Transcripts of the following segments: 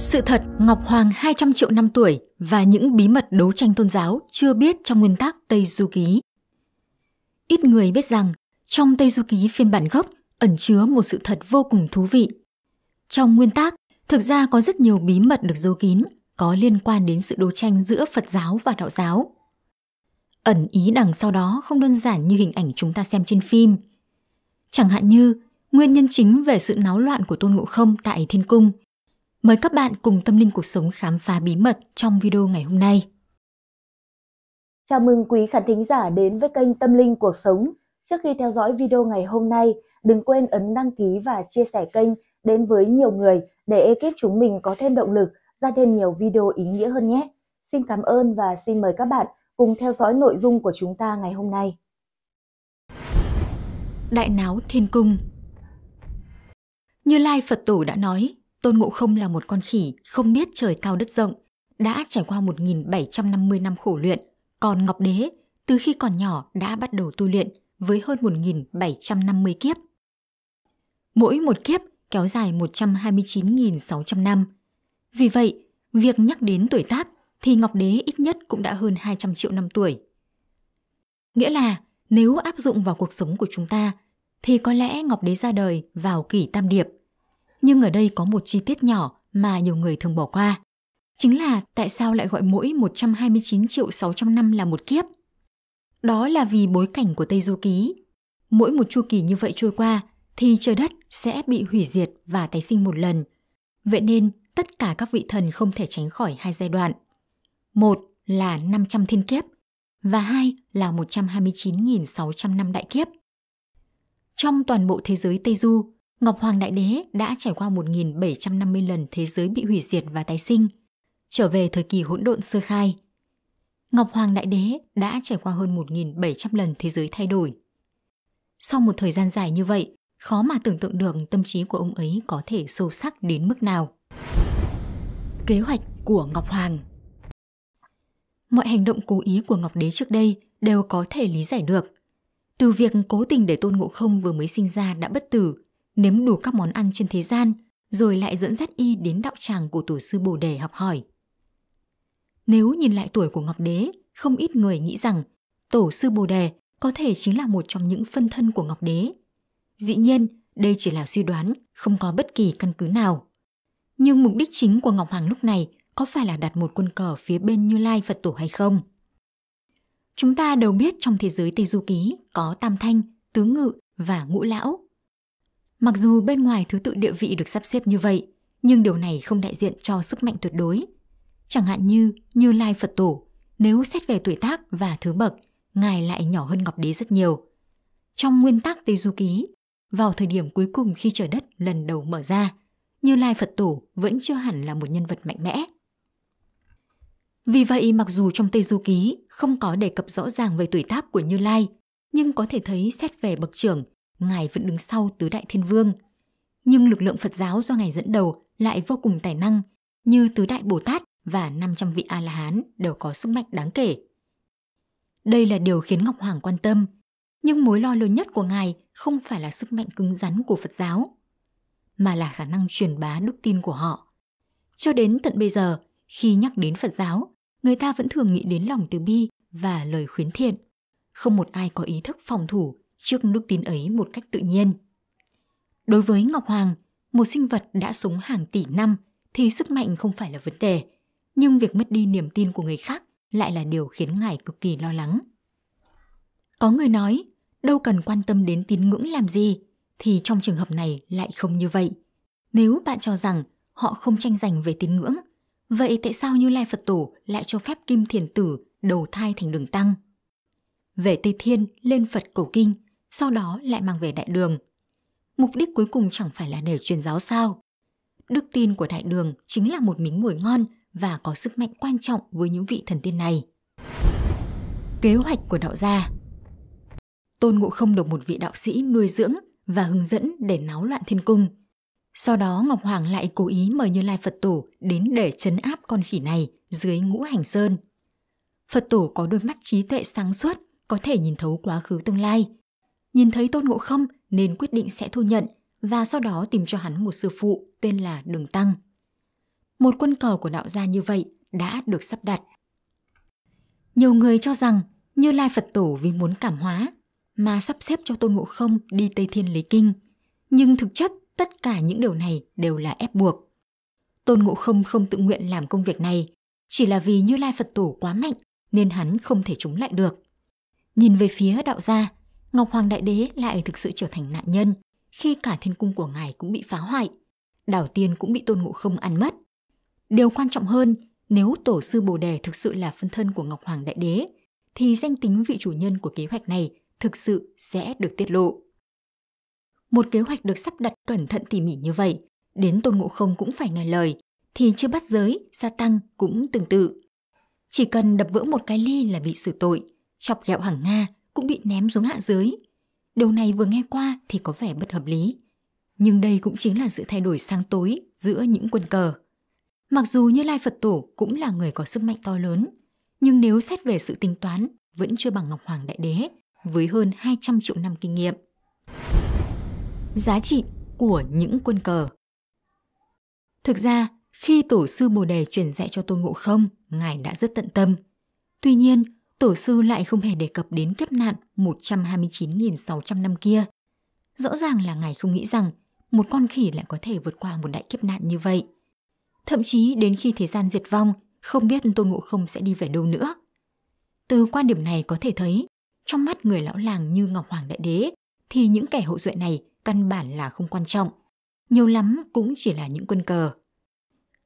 Sự thật Ngọc Hoàng 200 triệu năm tuổi và những bí mật đấu tranh tôn giáo chưa biết trong nguyên tác Tây Du Ký. Ít người biết rằng trong Tây Du Ký phiên bản gốc ẩn chứa một sự thật vô cùng thú vị. Trong nguyên tác, thực ra có rất nhiều bí mật được giấu kín có liên quan đến sự đấu tranh giữa Phật giáo và Đạo giáo. Ẩn ý đằng sau đó không đơn giản như hình ảnh chúng ta xem trên phim. Chẳng hạn như, nguyên nhân chính về sự náo loạn của Tôn Ngộ Không tại Thiên Cung – Mời các bạn cùng Tâm Linh Cuộc Sống khám phá bí mật trong video ngày hôm nay. Chào mừng quý khán thính giả đến với kênh Tâm Linh Cuộc Sống. Trước khi theo dõi video ngày hôm nay, đừng quên ấn đăng ký và chia sẻ kênh đến với nhiều người để ekip chúng mình có thêm động lực ra thêm nhiều video ý nghĩa hơn nhé. Xin cảm ơn và xin mời các bạn cùng theo dõi nội dung của chúng ta ngày hôm nay. Đại náo Thiên Cung Như Lai Phật Tổ đã nói, Tôn Ngộ Không là một con khỉ không biết trời cao đất rộng, đã trải qua 1750 năm khổ luyện, còn Ngọc Đế từ khi còn nhỏ đã bắt đầu tu luyện với hơn 1750 kiếp. Mỗi một kiếp kéo dài 129.600 năm. Vì vậy, việc nhắc đến tuổi tác thì Ngọc Đế ít nhất cũng đã hơn 200 triệu năm tuổi. Nghĩa là nếu áp dụng vào cuộc sống của chúng ta thì có lẽ Ngọc Đế ra đời vào kỷ Tam Điệp – nhưng ở đây có một chi tiết nhỏ mà nhiều người thường bỏ qua. Chính là tại sao lại gọi mỗi 129 triệu 600 năm là một kiếp. Đó là vì bối cảnh của Tây Du Ký. Mỗi một chu kỳ như vậy trôi qua thì trời đất sẽ bị hủy diệt và tái sinh một lần. Vậy nên tất cả các vị thần không thể tránh khỏi hai giai đoạn. Một là 500 thiên kiếp và hai là 129.600 năm đại kiếp. Trong toàn bộ thế giới Tây Du, Ngọc Hoàng Đại Đế đã trải qua 1.750 lần thế giới bị hủy diệt và tái sinh, trở về thời kỳ hỗn độn sơ khai. Ngọc Hoàng Đại Đế đã trải qua hơn 1.700 lần thế giới thay đổi. Sau một thời gian dài như vậy, khó mà tưởng tượng được tâm trí của ông ấy có thể sâu sắc đến mức nào. Kế hoạch của Ngọc Hoàng Mọi hành động cố ý của Ngọc Đế trước đây đều có thể lý giải được. Từ việc cố tình để Tôn Ngộ Không vừa mới sinh ra đã bất tử nếm đủ các món ăn trên thế gian, rồi lại dẫn dắt y đến đạo tràng của tổ sư Bồ Đề học hỏi. Nếu nhìn lại tuổi của Ngọc Đế, không ít người nghĩ rằng tổ sư Bồ Đề có thể chính là một trong những phân thân của Ngọc Đế. Dĩ nhiên, đây chỉ là suy đoán, không có bất kỳ căn cứ nào. Nhưng mục đích chính của Ngọc Hoàng lúc này có phải là đặt một quân cờ phía bên Như Lai Phật Tổ hay không? Chúng ta đều biết trong thế giới Tây Du Ký có Tam Thanh, Tứ Ngự và Ngũ Lão. Mặc dù bên ngoài thứ tự địa vị được sắp xếp như vậy, nhưng điều này không đại diện cho sức mạnh tuyệt đối. Chẳng hạn như Như Lai Phật Tổ, nếu xét về tuổi tác và thứ bậc, ngài lại nhỏ hơn Ngọc Đế rất nhiều. Trong nguyên tắc Tây Du Ký, vào thời điểm cuối cùng khi trời đất lần đầu mở ra, Như Lai Phật Tổ vẫn chưa hẳn là một nhân vật mạnh mẽ. Vì vậy, mặc dù trong Tây Du Ký không có đề cập rõ ràng về tuổi tác của Như Lai, nhưng có thể thấy xét về bậc trưởng Ngài vẫn đứng sau tứ đại thiên vương. Nhưng lực lượng Phật giáo do Ngài dẫn đầu lại vô cùng tài năng, như tứ đại Bồ Tát và 500 vị A-la-hán đều có sức mạnh đáng kể. Đây là điều khiến Ngọc Hoàng quan tâm, nhưng mối lo lớn nhất của Ngài không phải là sức mạnh cứng rắn của Phật giáo, mà là khả năng truyền bá đức tin của họ. Cho đến tận bây giờ, khi nhắc đến Phật giáo, người ta vẫn thường nghĩ đến lòng từ bi và lời khuyến thiện. Không một ai có ý thức phòng thủ trước đức tin ấy một cách tự nhiên. Đối với Ngọc Hoàng, một sinh vật đã sống hàng tỷ năm thì sức mạnh không phải là vấn đề, nhưng việc mất đi niềm tin của người khác lại là điều khiến ngài cực kỳ lo lắng. Có người nói, đâu cần quan tâm đến tín ngưỡng làm gì, thì trong trường hợp này lại không như vậy. Nếu bạn cho rằng họ không tranh giành về tín ngưỡng, vậy tại sao Như Lai Phật Tổ lại cho phép Kim Thiền Tử đầu thai thành đường tăng? Về Tây Thiên lên Phật Cổ Kinh – sau đó lại mang về đại đường. Mục đích cuối cùng chẳng phải là để truyền giáo sao. Đức tin của đại đường chính là một miếng mồi ngon và có sức mạnh quan trọng với những vị thần tiên này. Kế hoạch của đạo gia Tôn Ngộ Không được một vị đạo sĩ nuôi dưỡng và hướng dẫn để náo loạn thiên cung. Sau đó Ngọc Hoàng lại cố ý mời Như Lai Phật Tổ đến để chấn áp con khỉ này dưới ngũ hành sơn. Phật Tổ có đôi mắt trí tuệ sáng suốt, có thể nhìn thấu quá khứ tương lai, nhìn thấy Tôn Ngộ Không nên quyết định sẽ thu nhận và sau đó tìm cho hắn một sư phụ tên là Đường Tăng. Một quân cờ của đạo gia như vậy đã được sắp đặt. Nhiều người cho rằng Như Lai Phật Tổ vì muốn cảm hóa mà sắp xếp cho Tôn Ngộ Không đi Tây Thiên lấy kinh. Nhưng thực chất tất cả những điều này đều là ép buộc. Tôn Ngộ Không không tự nguyện làm công việc này, chỉ là vì Như Lai Phật Tổ quá mạnh nên hắn không thể chống lại được. Nhìn về phía đạo gia, Ngọc Hoàng Đại Đế lại thực sự trở thành nạn nhân khi cả thiên cung của ngài cũng bị phá hoại, đảo tiên cũng bị tôn ngộ không ăn mất. Điều quan trọng hơn, nếu tổ sư Bồ Đề thực sự là phân thân của Ngọc Hoàng Đại Đế, thì danh tính vị chủ nhân của kế hoạch này thực sự sẽ được tiết lộ. Một kế hoạch được sắp đặt cẩn thận tỉ mỉ như vậy, đến Tôn Ngộ Không cũng phải nghe lời, thì chưa bắt giới, gia tăng cũng tương tự. Chỉ cần đập vỡ một cái ly là bị xử tội, chọc ghẹo hàng Nga cũng bị ném xuống hạ giới. Điều này vừa nghe qua thì có vẻ bất hợp lý. Nhưng đây cũng chính là sự thay đổi sang tối giữa những quân cờ. Mặc dù Như Lai Phật Tổ cũng là người có sức mạnh to lớn, nhưng nếu xét về sự tính toán vẫn chưa bằng Ngọc Hoàng Đại Đế với hơn 200 triệu năm kinh nghiệm. Giá trị của những quân cờ Thực ra, khi Tổ sư Bồ Đề truyền dạy cho Tôn Ngộ Không, Ngài đã rất tận tâm. Tuy nhiên, tổ sư lại không hề đề cập đến kiếp nạn 129.600 năm kia. Rõ ràng là ngài không nghĩ rằng một con khỉ lại có thể vượt qua một đại kiếp nạn như vậy. Thậm chí đến khi thế gian diệt vong, không biết Tôn Ngộ Không sẽ đi về đâu nữa. Từ quan điểm này có thể thấy, trong mắt người lão làng như Ngọc Hoàng Đại Đế thì những kẻ hậu duệ này căn bản là không quan trọng. Nhiều lắm cũng chỉ là những quân cờ.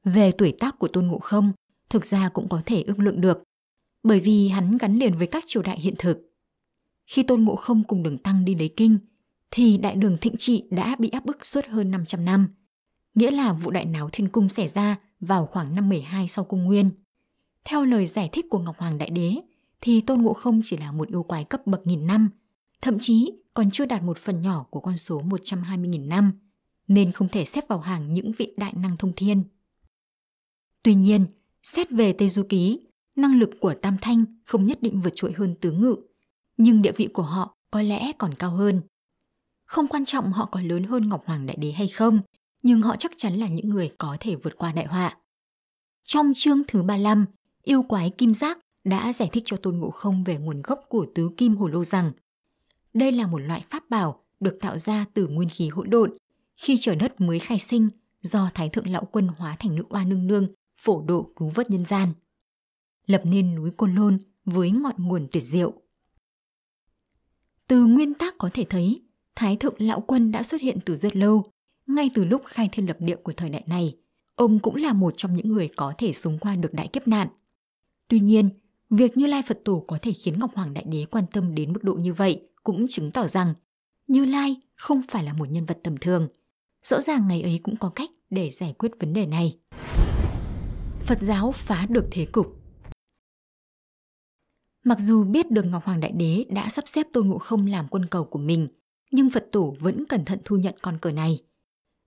Về tuổi tác của Tôn Ngộ Không, thực ra cũng có thể ước lượng được bởi vì hắn gắn liền với các triều đại hiện thực. Khi Tôn Ngộ Không cùng Đường Tăng đi lấy kinh, thì đại đường thịnh trị đã bị áp bức suốt hơn 500 năm, nghĩa là vụ đại náo thiên cung xảy ra vào khoảng năm 12 sau công nguyên. Theo lời giải thích của Ngọc Hoàng Đại Đế, thì Tôn Ngộ Không chỉ là một yêu quái cấp bậc nghìn năm, thậm chí còn chưa đạt một phần nhỏ của con số 120.000 năm, nên không thể xếp vào hàng những vị đại năng thông thiên. Tuy nhiên, xét về Tây Du Ký năng lực của Tam Thanh không nhất định vượt trội hơn Tứ Ngự, nhưng địa vị của họ có lẽ còn cao hơn. Không quan trọng họ có lớn hơn Ngọc Hoàng Đại Đế hay không, nhưng họ chắc chắn là những người có thể vượt qua đại họa. Trong chương thứ 35, yêu quái Kim Giác đã giải thích cho Tôn Ngộ Không về nguồn gốc của tứ kim hồ lô rằng đây là một loại pháp bảo được tạo ra từ nguyên khí hỗn độn khi trời đất mới khai sinh do Thái Thượng Lão Quân hóa thành nữ oa nương nương phổ độ cứu vớt nhân gian lập nên núi Côn Lôn với ngọn nguồn tuyệt diệu. Từ nguyên tắc có thể thấy, Thái Thượng Lão Quân đã xuất hiện từ rất lâu, ngay từ lúc khai thiên lập địa của thời đại này. Ông cũng là một trong những người có thể sống qua được đại kiếp nạn. Tuy nhiên, việc Như Lai Phật Tổ có thể khiến Ngọc Hoàng Đại Đế quan tâm đến mức độ như vậy cũng chứng tỏ rằng Như Lai không phải là một nhân vật tầm thường. Rõ ràng ngày ấy cũng có cách để giải quyết vấn đề này. Phật giáo phá được thế cục Mặc dù biết được Ngọc Hoàng Đại Đế đã sắp xếp Tôn Ngộ Không làm quân cầu của mình, nhưng Phật tổ vẫn cẩn thận thu nhận con cờ này.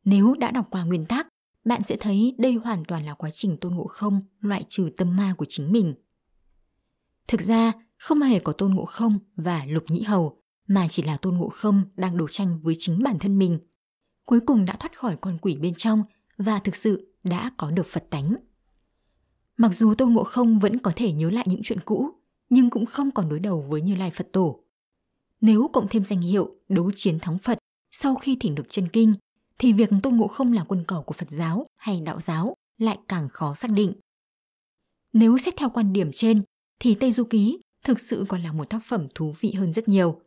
Nếu đã đọc qua nguyên tắc, bạn sẽ thấy đây hoàn toàn là quá trình Tôn Ngộ Không loại trừ tâm ma của chính mình. Thực ra, không hề có Tôn Ngộ Không và Lục Nhĩ Hầu, mà chỉ là Tôn Ngộ Không đang đấu tranh với chính bản thân mình. Cuối cùng đã thoát khỏi con quỷ bên trong và thực sự đã có được Phật tánh. Mặc dù Tôn Ngộ Không vẫn có thể nhớ lại những chuyện cũ, nhưng cũng không còn đối đầu với Như Lai Phật Tổ. Nếu cộng thêm danh hiệu đấu chiến thắng Phật sau khi thỉnh được chân kinh, thì việc Tôn Ngộ Không là quân cờ của Phật giáo hay đạo giáo lại càng khó xác định. Nếu xét theo quan điểm trên, thì Tây Du Ký thực sự còn là một tác phẩm thú vị hơn rất nhiều.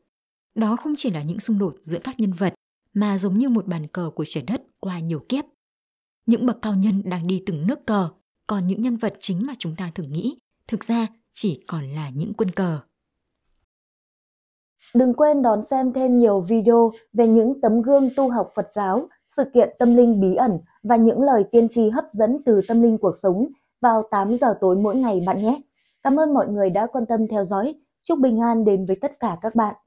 Đó không chỉ là những xung đột giữa các nhân vật, mà giống như một bàn cờ của trời đất qua nhiều kiếp. Những bậc cao nhân đang đi từng nước cờ, còn những nhân vật chính mà chúng ta thường nghĩ, thực ra chỉ còn là những quân cờ. Đừng quên đón xem thêm nhiều video về những tấm gương tu học Phật giáo, sự kiện tâm linh bí ẩn và những lời tiên tri hấp dẫn từ tâm linh cuộc sống vào 8 giờ tối mỗi ngày bạn nhé. Cảm ơn mọi người đã quan tâm theo dõi. Chúc bình an đến với tất cả các bạn.